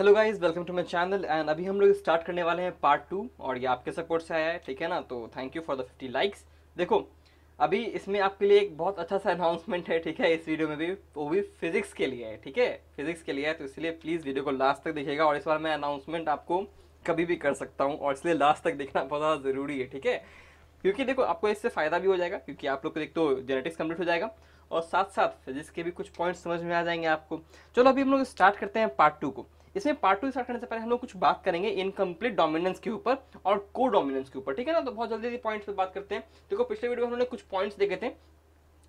hello guys welcome to my channel and अभी हम लोग स्टार्ट करने वाले हैं पार्ट टू और ये आपके सपोर्ट से आया है ठीक है ना तो thank you for the fifty likes देखो अभी इसमें आपके लिए एक बहुत अच्छा सा अनाउंसमेंट है ठीक है इस वीडियो में भी वो भी फिजिक्स के लिए है ठीक है फिजिक्स के लिए है तो इसलिए प्लीज़ वीडियो को लास्ट तक देखिएगा और इस बार मैं अनाउंसमेंट आपको कभी भी कर सकता हूँ और इसलिए लास्ट तक देखना बहुत ज़्यादा ज़रूरी है ठीक है क्योंकि देखो आपको इससे फ़ायदा भी हो जाएगा क्योंकि आप लोग को एक तो जेनेटिक्स कम्प्लीट हो जाएगा और साथ साथ फिजिक्स के भी कुछ पॉइंट्स समझ में आ जाएंगे आपको चलो अभी हम लोग स्टार्ट करते हैं पार्ट टू को इसमें पार्ट टू स्टार्ट करने से पहले हम लोग कुछ बात करेंगे इनकम्प्लीट डोमिनेंस के ऊपर और को डोमिनेंस के ऊपर ठीक है ना तो बहुत जल्दी पॉइंट्स पर बात करते हैं देखो पिछले वीडियो में हमने कुछ पॉइंट्स देखे थे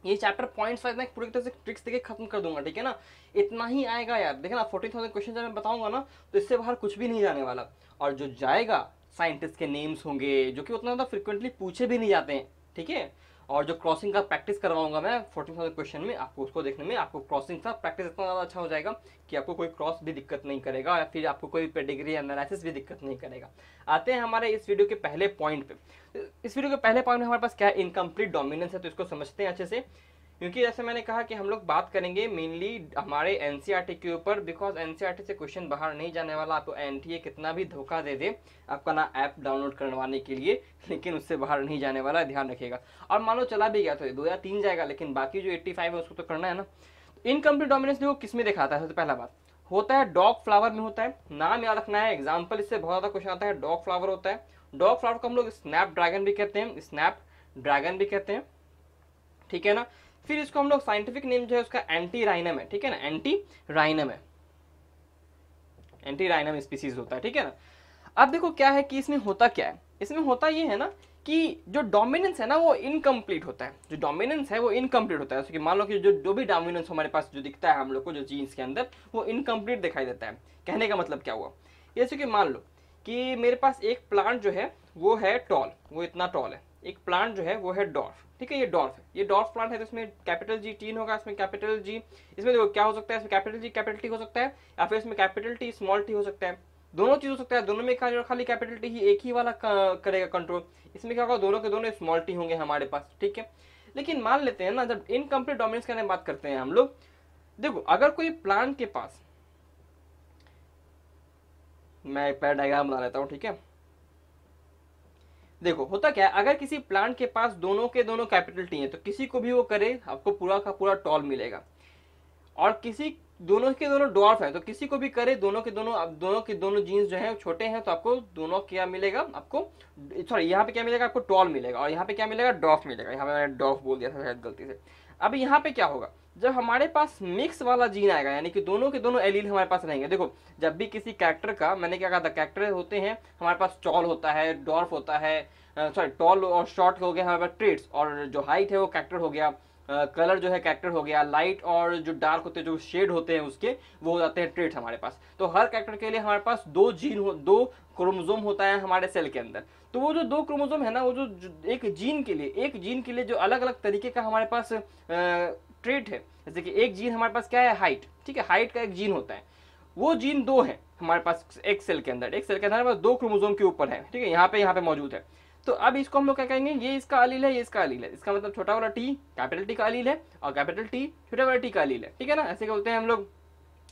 ये चैप्टर पॉइंट्स वाइज मैं पूरी तरह से ट्रिक्स देखे खत्म कर दूंगा ठीक है ना इतना ही आएगा यार देखे ना फोर्टी थाउजेंड क्वेश्चन जब मैं बताऊंगा ना तो इससे बाहर कुछ भी नहीं जाने वाला और जो जाएगा साइंटिस्ट के नेम्स होंगे जो कि उतना ज़्यादा फ्रिक्वेंटली पूछे भी नहीं जाते हैं ठीक है और जो क्रॉसिंग का प्रैक्टिस करवाऊंगा मैं फोर्टीन थाउजेंड क्वेश्चन में आपको उसको देखने में आपको क्रॉसिंग का प्रैक्टिस इतना ज़्यादा अच्छा हो जाएगा कि आपको कोई क्रॉस भी दिक्कत नहीं करेगा या फिर आपको कोई पेडिग्री एनालिसिस भी दिक्कत नहीं करेगा आते हैं हमारे इस वीडियो के पहले पॉइंट पे इस वीडियो के पहले पॉइंट में हमारे पास क्या है इनकम्प्लीट डोमिनेंस है तो इसको समझते हैं अच्छे से क्योंकि जैसे मैंने कहा कि हम लोग बात करेंगे मेनली हमारे एन e के ऊपर बिकॉज एन e से क्वेश्चन बाहर नहीं जाने वाला आपको तो एन e कितना भी धोखा दे दे आपका ना ऐप डाउनलोड करवाने के लिए लेकिन उससे बाहर नहीं जाने वाला ध्यान रखिएगा और मान लो चला भी गया तो दो या तीन जाएगा लेकिन बाकी जो एट्टी है उसको तो करना है ना इनकम्प्लीट तो डोमिनेंस देखो किस में दिखाता है सबसे पहला बात होता है डॉग फ्लावर में होता है नाम याद रखना है एग्जाम्पल इससे बहुत ज़्यादा क्वेश्चन आता है डॉग फ्लावर होता है डॉग फ्लावर को हम लोग स्नैप ड्रैगन भी कहते हैं स्नैप ड्रैगन भी कहते हैं ठीक है ना फिर इसको हम लोग साइंटिफिक नेम जो है उसका एंटी राइनम है ठीक है ना एंटी राइनम है एंटी राइनम स्पीसीज होता है ठीक है ना अब देखो क्या है कि इसमें होता क्या है इसमें होता ये है ना कि जो डोमिनेंस है ना वो इनकम्प्लीट होता है जो डोमिनेंस है वो इनकम्प्लीट होता है जैसे कि मान लो कि जो जो भी डोमिनेंस हमारे पास जो दिखता है हम लोग को जो जीन्स के अंदर वो इनकम्प्लीट दिखाई देता है कहने का मतलब क्या हुआ जैसे कि मान लो कि मेरे पास एक प्लांट जो है वो है टॉल वो इतना टॉल है एक प्लांट जो है वो है डॉर्फ ठीक है ये डॉर्फ है ये डॉर्फ प्लांट है तो इसमें कैपिटल जी टीन होगा इसमें कैपिटल जी इसमें देखो क्या हो सकता है इसमें कैपिटल जी कैपिटल टी हो सकता है या फिर इसमें कैपिटल टी स्मॉल टी हो सकता है दोनों चीज़ हो सकता है दोनों में क्या खाली कैपिटल टी ही एक ही वाला करेगा कंट्रोल इसमें क्या होगा दोनों के दोनों स्मॉल टी होंगे हमारे पास ठीक है लेकिन मान लेते हैं ना जब इनकम्प्लीट डोमिनेंस करने बात करते हैं हम लोग देखो अगर कोई प्लांट के पास मैं एक पैर डायग्राम बना लेता हूँ ठीक है देखो होता क्या है अगर किसी प्लांट के पास दोनों के दोनों कैपिटल टी हैं तो किसी को भी वो करे आपको पूरा का पूरा टॉल मिलेगा और किसी दोनों के दोनों डॉर्फ है तो किसी को भी करे दोनों के दोनों अब दोनों के दोनों जीन्स जो है छोटे हैं तो आपको दोनों क्या मिलेगा आपको सॉरी यहाँ पे क्या मिलेगा आपको टॉल मिलेगा और यहाँ पे क्या मिलेगा डॉफ मिलेगा यहाँ पे मैंने डॉफ बोल दिया था शायद गलती से अब यहाँ पे क्या होगा जब हमारे पास मिक्स वाला जीन आएगा यानी कि दोनों के दोनों एलील हमारे पास रहेंगे देखो जब भी किसी कैरेक्टर का मैंने क्या कहा था कैरेक्टर होते हैं हमारे पास चौल होता है डॉर्फ होता है सॉरी टॉल और शॉर्ट हो गया हमारे पास ट्रेट्स और जो हाइट है वो कैरेक्टर हो गया कलर जो है कैरेक्टर हो गया लाइट और जो डार्क होते हैं जो शेड होते हैं उसके वो हो जाते हैं ट्रेट हमारे पास तो हर कैरेक्टर के लिए हमारे पास दो जीन हो दो क्रोमोजोम होता है हमारे सेल के अंदर तो वो जो दो क्रोमोजोम है ना वो जो, जो एक जीन के लिए एक जीन के लिए जो अलग अलग तरीके का हमारे पास ट्रेट है जैसे कि एक जीन हमारे पास क्या है हाइट ठीक है हाइट का एक जीन होता है वो जीन दो है हमारे पास एक सेल के अंदर एक सेल के अंदर दो क्रोमोजोम के ऊपर है ठीक है यहाँ पे यहाँ पे मौजूद है तो अब इसको हम लोग क्या कहेंगे ये इसका अलील है ये इसका अलील है इसका मतलब छोटा वाला टी कैपिटल टी का अलील है और कैपिटल टी छोटा वाला टी का अलील है ठीक है ना ऐसे बोलते हैं हम लोग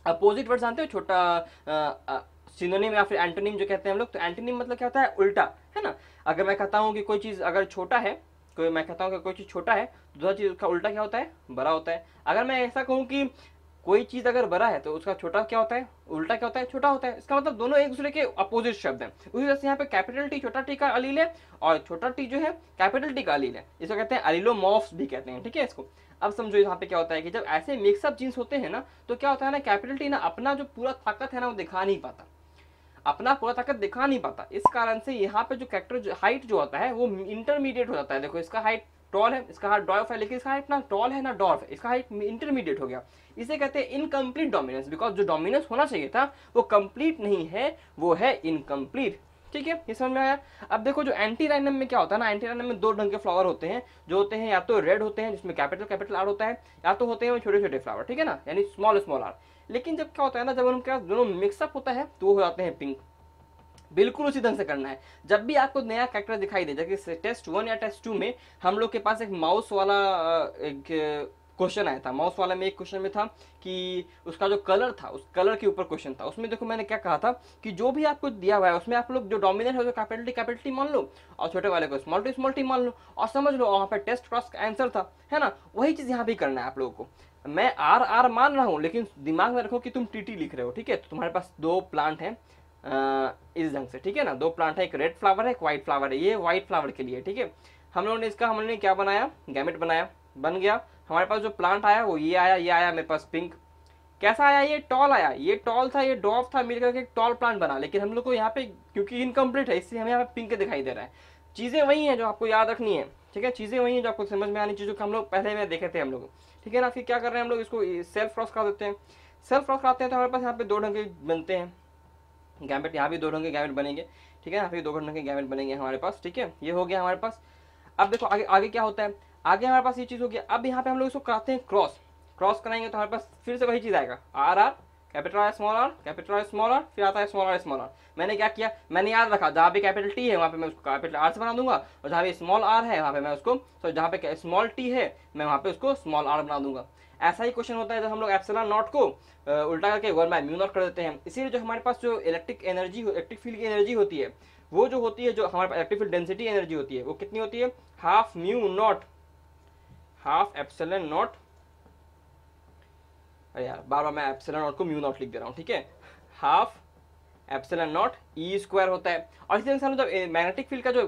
अपोजिट वर्ड जानते हो छोटा सिनोनिम या फिर एंटोनिम जो कहते हैं हम लोग तो एंटोनिम मतलब क्या होता है उल्टा है ना अगर मैं कहता हूँ कि कोई चीज़ अगर छोटा है कोई मैं कहता हूँ कि कोई चीज़ छोटा है दूसरा चीज़ उसका उल्टा क्या होता है बड़ा होता है अगर मैं ऐसा कहूँ कि कोई चीज़ अगर बड़ा है तो उसका छोटा क्या होता है उल्टा क्या होता है छोटा होता है इसका मतलब दोनों एक दूसरे के अपोजिट शब्द हैं उसी तरह से यहाँ पे कैपिटल टी छोटा टी का अलील है और छोटा टी जो है कैपिटल टी का अलील है इसको कहते हैं मॉफ्स भी कहते हैं ठीक है इसको अब समझो यहाँ पे क्या होता है कि जब ऐसे मिक्सअप जीन्स होते हैं ना तो क्या होता है ना कैपिटल टी ना अपना जो पूरा ताकत है ना वो दिखा नहीं पाता अपना पूरा ताकत दिखा नहीं पाता इस कारण से यहाँ पे जो कैरेक्टर हाइट जो होता है वो इंटरमीडिएट हो जाता है देखो इसका हाइट टॉल है इसका हाइट डॉफ है लेकिन इसका हाइट ना टॉल है ना डॉर्फ है इसका हाइट इंटरमीडिएट हो गया इसे कहते हैं इनकम्प्लीट डोमिनेंस बिकॉज जो डोमिनेंस होना चाहिए था वो कंप्लीट नहीं है वो है इनकम्प्लीट ठीक है ये समझ में आया अब देखो जो एंटी राइनम में क्या होता है ना एंटी राइनम में दो ढंग के फ्लावर होते हैं जो होते हैं या तो रेड होते हैं जिसमें कैपिटल कैपिटल आर होता है या तो होते हैं छोटे छोटे फ्लावर ठीक है ना यानी स्मॉल स्मॉल आर लेकिन जब क्या होता है ना जब उनके दोनों मिक्सअप होता है तो वो हो जाते हैं पिंक बिल्कुल उसी ढंग से करना है जब भी आपको नया कैरेक्टर दिखाई दे जैसे टेस्ट वन या टेस्ट टू में हम लोग के पास एक माउस वाला एक क्वेश्चन आया था माउस वाला में एक क्वेश्चन में था कि उसका जो कलर था उस कलर के ऊपर क्वेश्चन था उसमें देखो मैंने क्या कहा था कि जो भी आपको दिया हुआ है उसमें आप लोग जो डोमिनेंट है उसको कैपिटलिटी मान लो और छोटे वाले को स्मॉल टी स्मॉल टी मान लो और समझ लो वहाँ पर टेस्ट क्रॉस का आंसर था है ना वही चीज़ यहाँ भी करना है आप लोगों को मैं आर आर मान रहा हूँ लेकिन दिमाग में रखो कि तुम टी टी लिख रहे हो ठीक है तो तुम्हारे पास दो प्लांट हैं इस ढंग से ठीक है ना दो प्लांट है एक रेड फ्लावर है एक व्हाइट फ्लावर है ये व्हाइट फ्लावर के लिए ठीक है हम लोगों ने इसका हम लोगों ने क्या बनाया गैमेट बनाया बन गया हमारे पास जो प्लांट आया वो ये आया ये आया मेरे पास पिंक कैसा आया ये टॉल आया ये टॉल था ये डॉफ था मिलकर के एक टॉल प्लांट बना लेकिन हम लोग को यहाँ पे क्योंकि इनकम्प्लीट है इसलिए हमें यहाँ पे पिंक दिखाई दे रहा है चीज़ें वही हैं जो आपको याद रखनी है ठीक है चीज़ें वही हैं जो आपको समझ में आनी चीज़ों को हम लोग पहले में देखे थे हम लोग ठीक है ना फिर क्या कर रहे हैं हम लोग इसको सेल्फ क्रॉस करा देते हैं सेल्फ क्रॉस कराते हैं तो हमारे पास यहाँ पे दो ढंग के बनते हैं गैमेट यहाँ भी दो ढंग के गैमेट बनेंगे ठीक है यहाँ पे दो ढंग के गैमेट बनेंगे हमारे पास ठीक है ये हो गया हमारे पास अब देखो आगे आगे क्या होता है आगे हमारे पास ये चीज़ हो गया अब यहाँ पे हम लोग इसको कराते हैं क्रॉस क्रॉस कराएंगे तो हमारे पास फिर से वही चीज़ आएगा R R capital R small R capital R small R फिर आता है स्मॉल आर स्मॉल आर मैंने क्या किया मैंने याद रखा जहाँ पे कैपिटल टी है वहाँ पे मैं उसको कैपिटल आर से बना दूंगा और जहाँ पे स्मॉल आर है वहाँ पे मैं उसको तो जहाँ पे स्मॉल टी है मैं वहाँ पे उसको स्मॉल आर बना दूंगा ऐसा ही क्वेश्चन होता है जब हम लोग एप्सिलॉन नॉट को उल्टा करके वन बाय म्यू नॉट कर देते हैं इसीलिए जो हमारे पास जो इलेक्ट्रिक एनर्जी इलेक्ट्रिक फील्ड की एनर्जी होती है वो जो होती है जो हमारे पास इलेक्ट्रिक फील्ड डेंसिटी एनर्जी होती है वो कितनी होती है half mu naught half epsilon naught अरे यार बार बार मैं एप्सिलॉन नॉट को म्यू नॉट लिख दे रहा हूँ ठीक है half epsilon naught E square होता है और इसी अनुसार जब मैग्नेटिक फील्ड का जो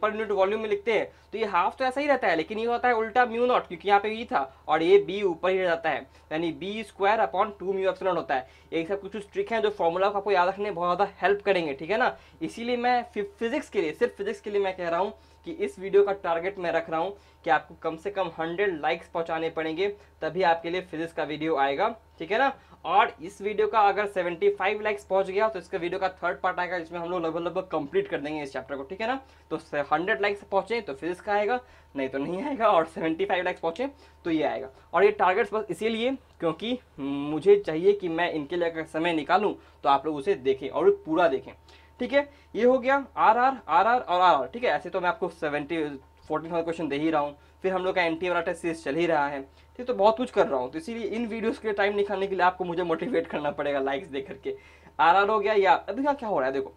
पर यूनिट वॉल्यूम में लिखते हैं तो ये हाफ तो ऐसा ही रहता है लेकिन ये होता है उल्टा म्यू नॉट क्योंकि यहाँ पे ई e था और ये बी ऊपर ही रह जाता है यानी B square upon two mu epsilon होता है ये सब कुछ ट्रिक है जो फॉर्मूला को आपको याद रखने बहुत ज़्यादा हेल्प करेंगे ठीक है ना इसीलिए मैं फिजिक्स के लिए सिर्फ फिजिक्स के लिए मैं कह रहा हूँ कि इस वीडियो का टारगेट मैं रख रहा हूँ कि आपको कम से कम हंड्रेड लाइक्स पहुँचाने पड़ेंगे तभी आपके लिए फिजिक्स का वीडियो आएगा ठीक है ना और इस वीडियो का अगर 75 लाइक्स पहुंच गया तो इसका वीडियो का थर्ड पार्ट आएगा जिसमें हम लोग लगभग लगभग कंप्लीट कर देंगे इस चैप्टर को ठीक है ना तो 100 लाइक्स पहुंचे तो फिजिक्स का आएगा नहीं तो नहीं आएगा और 75 लाइक्स पहुंचे तो ये आएगा और ये टारगेट्स बस इसीलिए क्योंकि मुझे चाहिए कि मैं इनके लिए अगर समय निकालूँ तो आप लोग उसे देखें और पूरा देखें ठीक है ये हो गया आर आर आर आर और आर आर ठीक है ऐसे तो मैं आपको सेवेंटी फोर्टीन वाला क्वेश्चन दे ही रहा हूँ फिर हम लोग का एन वाला टेस्ट सीरीज चल ही रहा है ठीक तो बहुत कुछ कर रहा हूँ तो इसीलिए इन वीडियोज़ के टाइम निकालने के लिए आपको मुझे मोटिवेट करना पड़ेगा लाइक्स दे करके आर आर हो गया या अभी यहाँ क्या हो रहा है देखो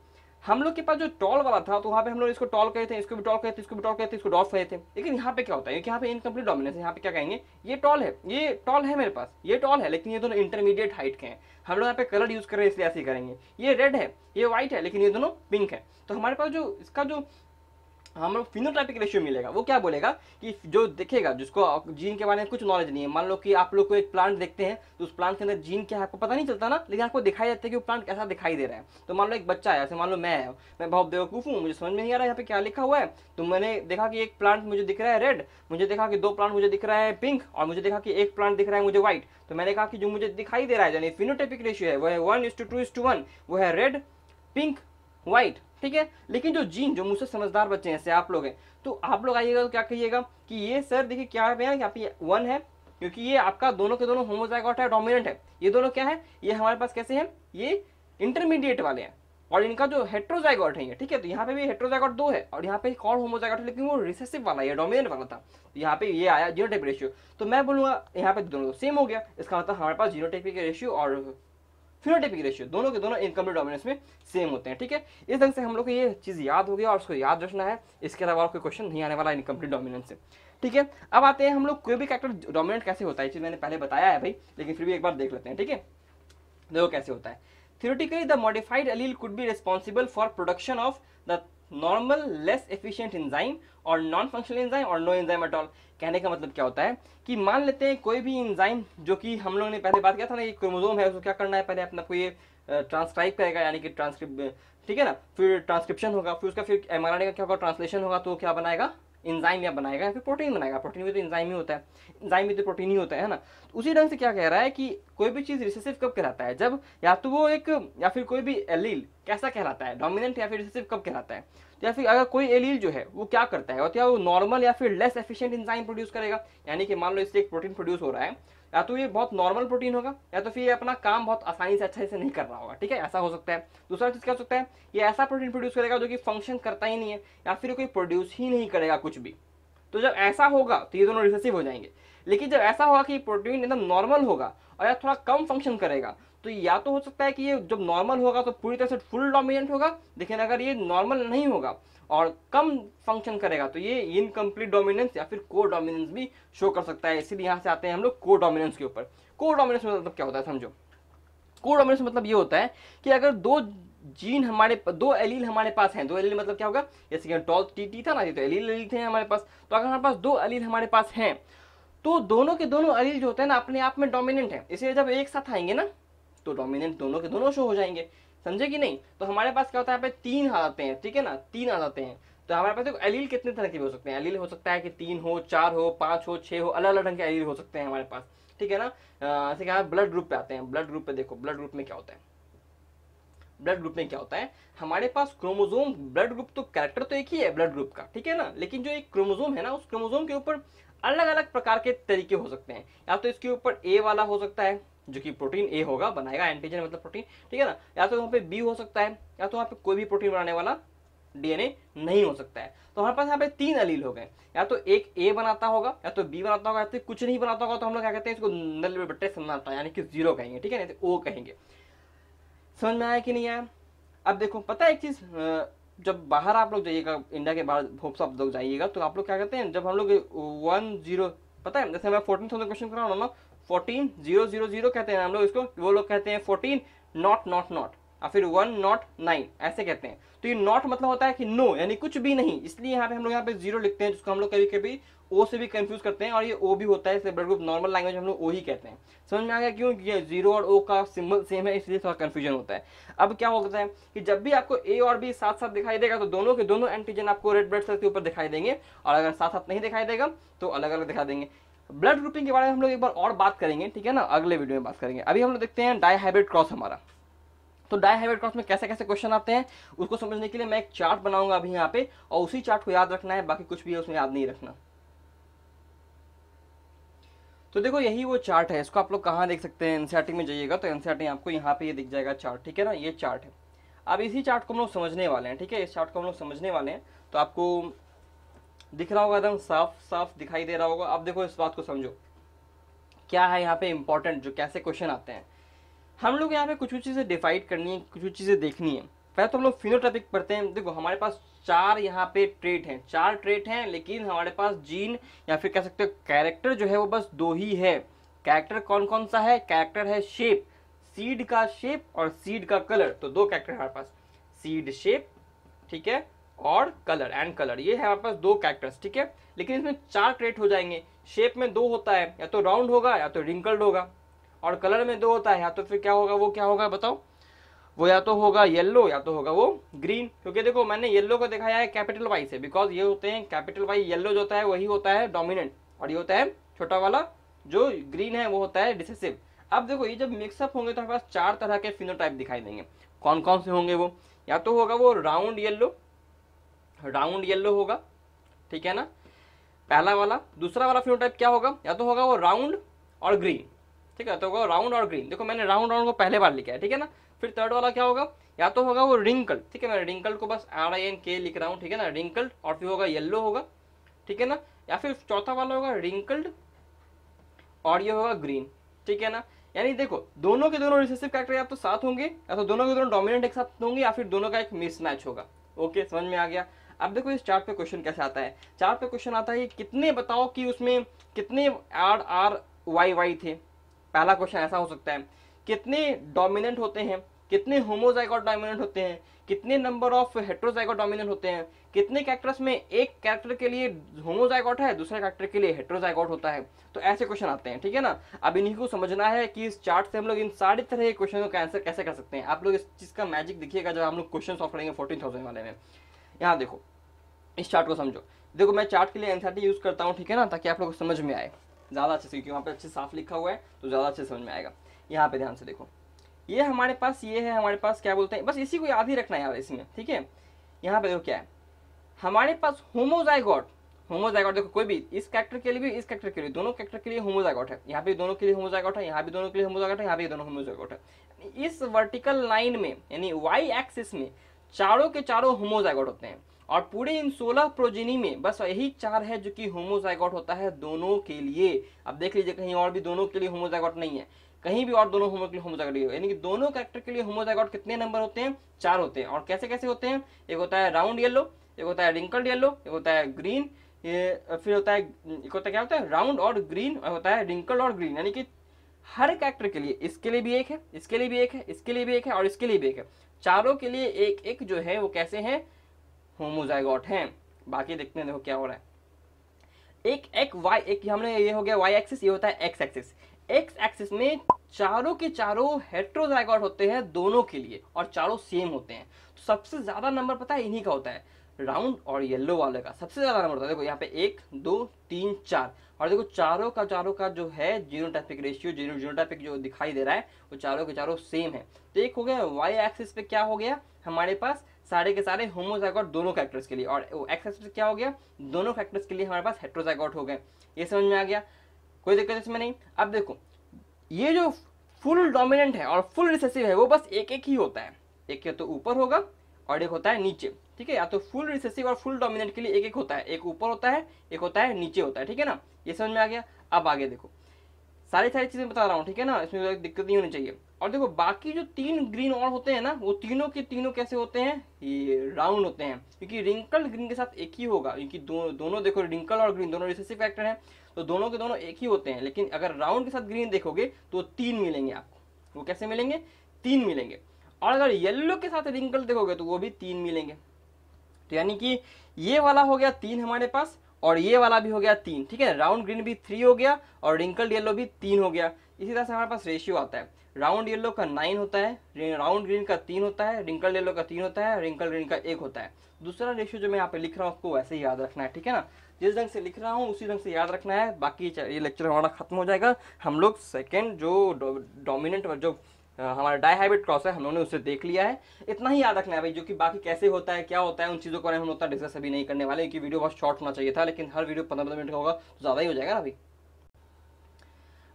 हम लोग के पास जो टॉल वाला था तो वहाँ पे हम लोग इसको टॉल कहते हैं इसको भी टॉल कहते हैं इसको भी टॉल कहते हैं इसको डॉट कहते हैं लेकिन यहाँ पे क्या होता है यहाँ पे इनकम्प्लीट डोमिनेंस है यहाँ पे क्या कहेंगे ये टॉल है ये टॉल है मेरे पास ये टॉल है लेकिन ये दोनों इंटरमीडिएट हाइट के हैं हम लोग यहाँ पे कलर यूज कर रहे हैं इसलिए ऐसे करेंगे ये रेड है ये व्हाइट है लेकिन ये दोनों पिंक है तो हमारे पास जो इसका जो हम लोग फिनोटाइपिक रेशियो मिलेगा वो क्या बोलेगा कि जो देखेगा जिसको जीन के बारे में कुछ नॉलेज नहीं है मान लो कि आप लोग को एक प्लांट देखते हैं तो उस प्लांट के अंदर जीन क्या है आपको पता नहीं चलता ना लेकिन आपको दिखाई देता है कि वो प्लांट कैसा दिखाई दे रहा है तो मान लो एक बच्चा है ऐसे मान लो मैं मैं बहुत बेवकूफ़ हूँ मुझे समझ में नहीं आ रहा है यहाँ पे क्या लिखा हुआ है तो मैंने देखा कि एक प्लांट मुझे दिख रहा है रेड मुझे देखा कि दो प्लांट मुझे दिख रहा है पिंक और मुझे देखा कि एक प्लांट दिख रहा है मुझे व्हाइट तो मैंने कहा कि जो मुझे दिखाई दे रहा है यानी फिनोटेपिक रेशियो है वो है one is two two is two one वो है रेड पिंक व्हाइट ठीक है लेकिन जो जीन जो मुझसे समझदार बच्चे हैं आप लोग हैं तो आप लोग आइएगा तो क्या कहिएगा कि ये सर देखिए क्या है यहाँ पे वन है क्योंकि ये आपका दोनों के दोनों होमोजाइगोट है डोमिनेंट है ये दोनों क्या है ये हमारे पास कैसे हैं ये इंटरमीडिएट वाले हैं और इनका जो हेट्रोजाइगॉट है ये ठीक है तो यहाँ पे भी हेट्रोजाइगॉट दो है और यहाँ पे कौन और है लेकिन वो रिसेसिव वाला है डोमिनेंट वाला था तो यहाँ पे ये आया जीनोटाइप रेशियो तो मैं बोलूंगा यहाँ पे दोनों सेम हो गया इसका मतलब हमारे पास जीरो के रेशियो और फिनोटिपिक रेशियो दोनों के दोनों इनकम डोमिनेंस में सेम होते हैं ठीक है इस ढंग से हम लोग को ये चीज़ याद हो गया और उसको याद रखना है इसके अलावा और कोई क्वेश्चन नहीं आने वाला इनकम्प्लीट डोमिनेंस से ठीक है अब आते हैं हम लोग कोई भी कैरेक्टर डोमिनेंट कैसे होता है चीज़ मैंने पहले बताया है भाई लेकिन फिर भी एक बार देख लेते हैं ठीक है देखो कैसे होता है theoretically the modified allele could be responsible for production of the normal less efficient enzyme और नॉन फंक्शनल इंजाइम और नो इंजाइम एट ऑल कहने का मतलब क्या होता है कि मान लेते हैं कोई भी इंजाइम जो कि हम लोगों ने पहले बात किया था ना कि क्रोमोजोम है उसको क्या करना है पहले अपना कोई ट्रांसक्राइब करेगा यानी कि ट्रांसक्रिप ठीक है ना फिर ट्रांसक्रिप्शन होगा फिर उसका फिर एम का क्या होगा ट्रांसलेशन होगा तो क्या बनाएगा इंजाइम या बनाएगा या फिर प्रोटीन बनाएगा प्रोटीन भी तो इंजाइम ही होता है इंजाइम भी तो प्रोटीन ही होता है ना तो उसी ढंग से क्या कह रहा है कि कोई भी चीज़ रिसेसिव कब कहलाता है जब या तो वो एक या फिर कोई भी एलील कैसा कहलाता है डोमिनेंट या फिर रिसेसिव कब कहलाता है तो या फिर अगर कोई एलील जो है वो क्या करता है और क्या तो वो नॉर्मल या फिर लेस एफिशिएंट इंजाइम प्रोड्यूस करेगा यानी कि मान लो इससे एक प्रोटीन प्रोड्यूस हो रहा है या तो ये बहुत नॉर्मल प्रोटीन होगा या तो फिर ये अपना काम बहुत आसानी से अच्छे से नहीं कर रहा होगा ठीक है ऐसा हो सकता है दूसरा चीज़ क्या हो सकता है ये ऐसा प्रोटीन प्रोड्यूस करेगा जो कि फंक्शन करता ही नहीं है या फिर कोई प्रोड्यूस ही नहीं करेगा कुछ भी तो जब ऐसा होगा तो ये दोनों रिसेसिव हो जाएंगे लेकिन जब ऐसा होगा कि प्रोटीन एकदम नॉर्मल होगा और या थोड़ा कम फंक्शन करेगा तो या तो हो सकता है कि ये जब नॉर्मल होगा तो पूरी तरह से फुल डोमिनेंट होगा लेकिन अगर ये नॉर्मल नहीं होगा और कम फंक्शन करेगा तो ये इनकम्प्लीट डोमिनेंस या फिर को डोमिनेंस भी शो कर सकता है इसीलिए यहाँ से आते हैं हम लोग को डोमिनेंस के ऊपर को डोमिनेंस मतलब क्या होता है समझो को डोमिनेंस मतलब ये होता है कि अगर दो जीन हमारे दो एलील हमारे पास हैं दो एलील मतलब क्या होगा जैसे कि टॉल टी टी था ना ये तो एलील एलील थे हमारे पास तो अगर हमारे पास दो एलील हमारे पास हैं तो दोनों के दोनों अलील जो होते हैं ना अपने आप में डोमिनेंट है इसलिए जब एक साथ आएंगे ना तो डोमिनेंट दोनों के दोनों शो हो जाएंगे समझे कि नहीं तो हमारे पास क्या होता है यहाँ पे तीन हालातें हैं ठीक है ना तीन हालातें हैं तो हमारे पास देखो एलील कितने तरह के हो सकते हैं एलील हो सकता है कि तीन हो चार हो पाँच हो छः हो अलग अलग ढंग के एलील हो सकते हैं हमारे पास ठीक है ना ऐसे क्या ब्लड ग्रुप पे आते हैं ब्लड ग्रुप पे देखो ब्लड ग्रुप में क्या होता है ब्लड ग्रुप में क्या होता है हमारे पास क्रोमोजोम ब्लड ग्रुप तो कैरेक्टर तो एक ही है ब्लड ग्रुप का ठीक है ना लेकिन जो एक क्रोमोजोम है ना उस क्रोमोजोम के ऊपर अलग अलग प्रकार के तरीके हो सकते हैं या तो इसके ऊपर ए वाला हो सकता है जो कि प्रोटीन ए होगा बनाएगा एंटीजन मतलब प्रोटीन ठीक है ना या तो यहाँ पे बी हो सकता है या तो यहाँ पे कोई भी प्रोटीन बनाने वाला डीएनए नहीं हो सकता है तो हमारे पास यहाँ पे तीन अलील हो गए या तो एक ए बनाता होगा या तो बी बनाता होगा या तो कुछ नहीं बनाता होगा तो हम लोग क्या कहते हैं इसको नल बट्टे समझाता यानी कि जीरो कहेंगे ठीक है ना ओ कहेंगे समझ में आया कि नहीं आया अब देखो पता है एक चीज़ जब बाहर आप लोग जाइएगा इंडिया के बाहर होप्स आप लोग जाइएगा तो आप लोग क्या कहते हैं जब हम लोग वन जीरो पता है जैसे मैं फोर्टीन थाउजेंड क्वेश्चन करा रहा हूँ ना फोर्टीन जीरो जीरो जीरो कहते हैं हम लोग इसको वो लोग कहते हैं फोर्टीन नॉट नॉट नॉट या फिर वन नॉट नाइन ऐसे कहते हैं तो ये नॉट मतलब होता है कि नो यानी कुछ भी नहीं इसलिए यहाँ पे हम लोग यहाँ पे जीरो लिखते हैं जिसको हम लोग कभी कभी ओ से भी कंफ्यूज करते हैं और ये ओ भी होता है इसलिए ब्लड ग्रुप नॉर्मल लैंग्वेज हम लोग ओ ही कहते हैं समझ में आ गया क्यों ये जीरो और ओ का सिंबल सेम है इसलिए थोड़ा कन्फ्यूजन होता है अब क्या होता है कि जब भी आपको ए और बी साथ साथ दिखाई देगा तो दोनों के दोनों एंटीजन आपको रेड ब्लड सेल के ऊपर दिखाई देंगे और अगर साथ साथ नहीं दिखाई देगा तो अलग अलग दिखा देंगे ब्लड ग्रुपिंग के बारे में हम लोग एक बार और बात करेंगे ठीक है ना अगले वीडियो में बात करेंगे अभी हम लोग देखते हैं डायहाइब्रिड क्रॉस हमारा तो डायहाइब्रिड क्रॉस में कैसे कैसे क्वेश्चन आते हैं उसको समझने के लिए मैं एक चार्ट बनाऊंगा अभी यहाँ पे और उसी चार्ट को याद रखना है बाकी कुछ भी है उसमें याद नहीं रखना तो देखो यही वो चार्ट है इसको आप लोग कहाँ देख सकते हैं एनसीआरटी e में जाइएगा तो एनसीआरटी e आपको यहाँ पे ये दिख जाएगा चार्ट ठीक है ना ये चार्ट है अब इसी चार्ट को हम लोग समझने वाले हैं ठीक है इस चार्ट को हम लोग समझने वाले हैं तो आपको दिख रहा होगा एकदम साफ साफ दिखाई दे रहा होगा अब देखो इस बात को समझो क्या है यहाँ पे इम्पोर्टेंट जो कैसे क्वेश्चन आते हैं हम लोग यहाँ पे कुछ कुछ चीज़ें डिफाइड करनी है कुछ कुछ चीज़ें देखनी है पहले तो हम लोग फिनोटॉपिक पढ़ते हैं देखो हमारे पास चार यहाँ पे ट्रेट हैं चार ट्रेट हैं लेकिन हमारे पास जीन या फिर कह सकते हो कैरेक्टर जो है वो बस दो ही है कैरेक्टर कौन कौन सा है कैरेक्टर है शेप सीड का शेप और सीड का कलर तो दो कैरेक्टर हमारे पास सीड शेप ठीक है और कलर एंड कलर ये है हमारे पास दो कैरेक्टर्स ठीक है लेकिन इसमें चार ट्रेट हो जाएंगे शेप में दो होता है या तो राउंड होगा या तो रिंकल्ड होगा और कलर में दो होता है या तो फिर क्या होगा वो क्या होगा बताओ वो या तो होगा येलो या तो होगा वो ग्रीन क्योंकि देखो मैंने येलो को दिखाया है कैपिटल वाई से बिकॉज ये होते हैं कैपिटल वाई येलो जो होता है वही होता है डोमिनेंट और ये होता है छोटा वाला जो ग्रीन है वो होता है डिसेसिव अब देखो ये जब मिक्सअप होंगे तो हमारे पास चार तरह के फिनोटाइप दिखाई देंगे कौन कौन से होंगे वो या तो होगा वो राउंड येल्लो राउंड येलो होगा ठीक है ना पहला वाला दूसरा वाला फिनोटाइप क्या होगा या तो होगा वो राउंड और ग्रीन ठीक है तो होगा राउंड और ग्रीन देखो मैंने राउंड राउंड को पहले बार लिखा है ठीक है ना फिर थर्ड वाला क्या होगा या तो होगा वो रिंकल ठीक है मैं रिंकल को बस आर आई एन के लिख रहा हूँ ठीक है ना रिंकल्ड और फिर होगा येल्लो होगा ठीक है ना या फिर चौथा वाला होगा रिंकल्ड और ये होगा ग्रीन ठीक है ना यानी देखो दोनों के दोनों रिसेसिव कैरेक्टर या तो साथ होंगे या तो दोनों के दोनों डोमिनेंट एक साथ होंगे या फिर दोनों का एक मिसमैच होगा ओके समझ में आ गया अब देखो इस चार्ट पे क्वेश्चन कैसे आता है चार्ट पे क्वेश्चन आता है कितने बताओ कि उसमें कितने आर आर वाई वाई थे पहला क्वेश्चन ऐसा हो सकता है कितने डोमिनेंट होते हैं कितने होमोजाइगोट डोमिनेंट होते हैं कितने नंबर ऑफ हेट्रोजाइगोट डोमिनेंट होते हैं कितने कैरेक्टर्स में एक कैरेक्टर के लिए होमोजाइगोट है दूसरे कैरेक्टर के लिए हेट्रोजाइगोट होता है तो ऐसे क्वेश्चन आते हैं ठीक है ना अब इन्हीं को समझना है कि इस चार्ट से हम लोग इन सारे तरह के क्वेश्चन का आंसर कैसे कर सकते हैं आप लोग इस चीज़ का मैजिक दिखिएगा जब हम लोग क्वेश्चन सॉल्व करेंगे फोर्टीन वाले में यहाँ देखो इस चार्ट को समझो देखो मैं चार्ट के लिए एनसीआरटी यूज़ करता हूँ ठीक है ना ताकि आप लोग को समझ में आए ज़्यादा अच्छे से क्योंकि वहाँ पर अच्छे साफ लिखा हुआ है तो ज़्यादा अच्छे समझ में आएगा यहाँ पे ध्यान से देखो ये हमारे पास ये है हमारे पास क्या बोलते हैं बस इसी को याद ही रखना है यार इसमें ठीक है यहाँ पे देखो क्या है हमारे पास होमोजाइगॉट होमोजाइगॉट देखो कोई भी इस कैरेक्टर के लिए भी इस कैरेक्टर के लिए दोनों कैरेक्टर के लिए होमोजाइगॉट है यहाँ पे दोनों के लिए होमोजाइगॉट है यहाँ भी दोनों के लिए होमोजाइगॉट है यहाँ पे दोनों होमोजाइगॉट है इस वर्टिकल लाइन में यानी वाई एक्सिस में चारों के चारों होमोजाइगोट होते हैं और पूरे इन सोलह प्रोजेनी में बस यही चार है जो कि होमोजाइगोट होता है दोनों के लिए अब देख लीजिए कहीं और भी दोनों के लिए होमोजाइगोट नहीं है कहीं भी और दोनों होमोजाइगोट होमोजाइगोट यानी कि दोनों कैरेक्टर के लिए होमोजाइगोट कितने नंबर होते हैं चार होते हैं और कैसे कैसे होते हैं एक होता है राउंड येलो एक होता है रिंकल्ड येलो एक होता है ग्रीन फिर होता है एक होता है क्या होता है राउंड और ग्रीन और होता है रिंकल्ड और ग्रीन यानी कि हर कैरेक्टर के लिए इसके लिए भी एक है इसके लिए भी एक है इसके लिए भी एक है और इसके लिए भी एक है चारों के लिए एक एक जो है वो कैसे हैं होमोजाइगोट हैं बाकी देखते हैं देखो क्या हो रहा है एक एक वाई एक हमने ये हो गया वाई एक्सिस ये होता है एक्स एक्सिस एक्स एक्सिस में चारों के चारों हेट्रोजाइगॉट होते हैं दोनों के लिए और चारों सेम होते हैं तो सबसे ज़्यादा नंबर पता है इन्हीं का होता है राउंड और येलो वाले का सबसे ज़्यादा नंबर होता है देखो यहाँ पे एक दो तीन चार और देखो चारों का चारों का जो है जीनोटाइपिक रेशियो जीनो जीनोटाइपिक जो दिखाई दे रहा है वो चारों के चारों सेम है तो एक हो गया वाई एक्सिस पे क्या हो गया हमारे पास सारे के सारे होमोजाइगोट दोनों फैक्टर्स के लिए और एक्सिस पे क्या हो गया दोनों फैक्टर्स के लिए हमारे पास हेट्रोजाइगोट हो गए ये समझ में आ गया कोई दिक्कत इसमें नहीं अब देखो ये जो फुल डोमिनेंट है और फुल रिसेसिव है वो बस एक एक ही होता है एक या तो ऊपर होगा और एक होता है नीचे ठीक है या तो फुल रिसेसिव और फुल डोमिनेंट के लिए एक एक होता है एक ऊपर होता है एक होता है नीचे होता है ठीक है ना ये समझ में आ गया अब आगे देखो सारी सारी चीज़ें बता रहा हूँ ठीक है ना इसमें दिक्कत नहीं होनी चाहिए और देखो बाकी जो तीन ग्रीन और होते हैं ना वो तीनों के तीनों कैसे होते हैं ये राउंड होते हैं क्योंकि रिंकल ग्रीन के साथ एक ही होगा क्योंकि दो, दोनों देखो रिंकल और ग्रीन दोनों रिसेसिव फैक्टर हैं तो दोनों के दोनों एक ही होते हैं लेकिन अगर राउंड के साथ ग्रीन देखोगे तो तीन मिलेंगे आपको वो कैसे मिलेंगे तीन मिलेंगे और अगर येल्लो के साथ रिंकल देखोगे तो वो भी तीन मिलेंगे तो यानी कि ये वाला हो गया तीन हमारे पास और ये वाला भी हो गया तीन ठीक है राउंड ग्रीन भी थ्री हो गया और रिंकल्ड येलो भी तीन हो गया इसी तरह से हमारे पास रेशियो आता है राउंड येलो का नाइन होता है राउंड ग्रीन का तीन होता है रिंकल येलो का तीन होता है रिंकल ग्रीन का एक होता है दूसरा रेशियो जो मैं यहाँ पे लिख रहा हूँ उसको वैसे ही याद रखना है ठीक है ना जिस ढंग से लिख रहा हूँ उसी ढंग से याद रखना है बाकी ये लेक्चर हमारा खत्म हो जाएगा हम लोग सेकेंड जो डोमिनेंट जो हमारा डाईहाइब्रिड क्रॉस है हम लोगों ने उसे देख लिया है इतना ही याद रखना है भाई जो कि बाकी कैसे होता है क्या होता है उन चीज़ों को हम उतना डिस्कस अभी नहीं करने वाले क्योंकि वीडियो बहुत शॉर्ट होना चाहिए था लेकिन हर वीडियो पंद्रह पंद्रह मिनट का होगा तो ज़्यादा ही हो जाएगा ना अभी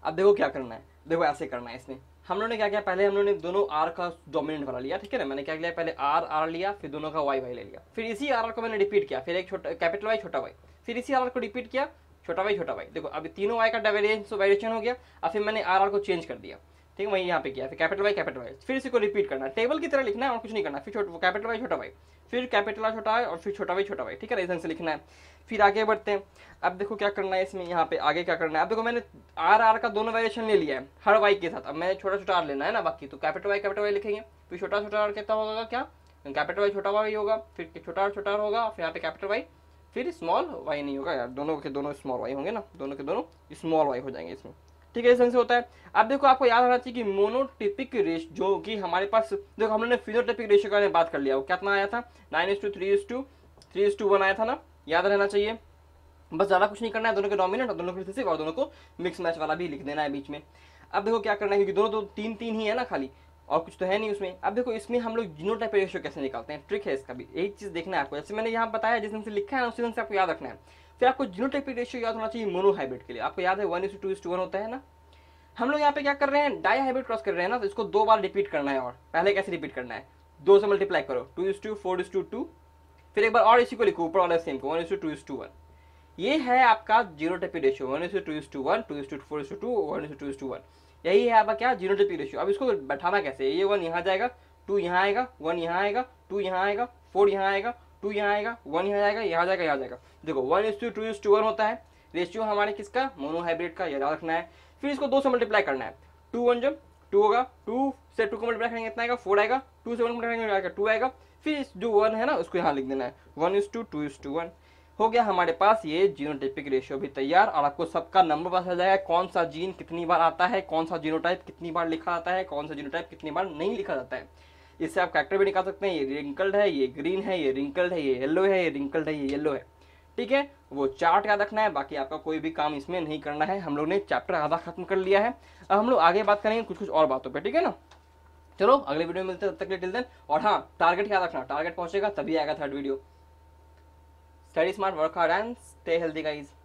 अब देखो क्या करना है देखो ऐसे करना है इसमें हम लोगों ने क्या किया पहले हम लोगों ने दोनों आर का डोमिनेंट वाला लिया ठीक है ना मैंने क्या किया पहले आर आर लिया फिर दोनों का वाई वाई ले लिया फिर इसी आर को मैंने रिपीट किया फिर एक छोटा कैपिटल वाई छोटा वाई फिर इसी आर को रिपीट किया छोटा वाई छोटा वाई देखो अभी तीनों वाई का डावेरियंस हो गया अब फिर मैंने आर आर को चेंज कर दिया ठीक है वही यहाँ पे किया फिर कैपिटल वाई कैपिटल वाई फिर इसको रिपीट करना टेबल की तरह लिखना है और कुछ नहीं करना फिर छोटा कैपिटल वाई छोटा वाई फिर कैपिटल वाई छोटा वाई और फिर छोटा वाई छोटा वाई ठीक है रीजन से लिखना है फिर आगे बढ़ते हैं अब देखो क्या करना है इसमें यहाँ पे आगे क्या करना है अब देखो मैंने आर आर का दोनों वेरिएशन ले लिया है हर वाई के साथ अब मैंने छोटा छोटा आर लेना है ना बाकी तो कैपिटल वाई कैपिटल वाई लिखेंगे फिर छोटा छोटा आर कितना होगा क्या कैपिटल वाई छोटा वाई होगा फिर छोटा आर छोटा आर होगा फिर यहाँ पे कैपिटल वाई फिर स्मॉल वाई नहीं होगा यार दोनों के दोनों स्मॉल वाई होंगे ना दोनों के दोनों स्मॉल वाई हो जाएंगे इसमें ठीक है इस ढंग से होता है अब देखो आपको याद रहना चाहिए कि मोनोटिपिक रेश जो कि हमारे पास देखो हमने लोगों रेशो फिनोटिपिक के बारे में बात कर लिया वो कितना आया था nine is two three is two three is two one आया था ना याद रहना चाहिए बस ज़्यादा कुछ नहीं करना है दोनों के डोमिनेंट और दोनों के और दोनों को मिक्स मैच वाला भी लिख देना है बीच में अब देखो क्या करना है क्योंकि दोनों तो तीन तीन ही है ना खाली और कुछ तो है नहीं उसमें अब देखो इसमें हम लोग टाइप रेशो कैसे निकालते हैं ट्रिक है इसका भी एक चीज़ देखना है आपको जैसे मैंने यहाँ बताया जिस दिन से लिखा है उसी दिन से आपको याद रखना है फिर आपको जीनोटाइपिक रेशियो याद होना चाहिए मोनोहाइब्रिड के लिए आपको याद है one is two is two one होता है ना हम लोग यहाँ पे क्या कर रहे हैं डाई हाइब्रिड क्रॉस कर रहे हैं ना तो इसको दो बार रिपीट करना है और पहले कैसे रिपीट करना है दो से मल्टीप्लाई करो two is two four is two two फिर एक बार और इसी को लिखो ऊपर वाला सेम को one is two two two one ये है आपका genotypic ratio one is two is two one two is two four is two two one is two is two one यही है आपका क्या जीनोटाइपिक रेशियो अब इसको बैठाना कैसे ये वन यहाँ जाएगा टू यहाँ आएगा वन यहाँ आएगा टू यहाँ आएगा फोर यहाँ आएगा टू यहाँ आएगा वन यहाँ जाएगा यहाँ जाएगा यहाँ जाएगा देखो one is two two is two one होता है रेशियो हमारे किसका मोनोहाइब्रिड का याद रखना है फिर इसको दो से मल्टीप्लाई करना है टू वन जब टू होगा टू से टू को मल्टीप्लाई करेंगे इतना आएगा फोर आएगा टू से वन मल्टीप्लाई करेंगे टू आएगा फिर जो वन है ना उसको यहाँ लिख देना है one is two two is two one हो गया हमारे पास ये जीनोटाइपिक रेशियो भी तैयार और आपको सबका नंबर पता चल जाएगा कौन सा जीन कितनी बार आता है कौन सा जीनोटाइप कितनी बार लिखा आता है कौन सा जीनोटाइप कितनी बार नहीं लिखा जाता है इससे आप कैरेक्टर भी निकाल सकते हैं ये रिंकल्ड है ये ग्रीन है ये रिंकल्ड है ये येलो है ये रिंकल्ड है ये येलो है ठीक है वो चार्ट याद रखना है बाकी आपका कोई भी काम इसमें नहीं करना है हम लोग ने चैप्टर आधा खत्म कर लिया है अब हम लोग आगे बात करेंगे कुछ कुछ और बातों पर ठीक है ना चलो अगले वीडियो में मिलते हैं तब तक के टिल देन और हाँ टारगेट याद रखना टारगेट पहुंचेगा तभी आएगा third video study smart work hard and stay healthy guys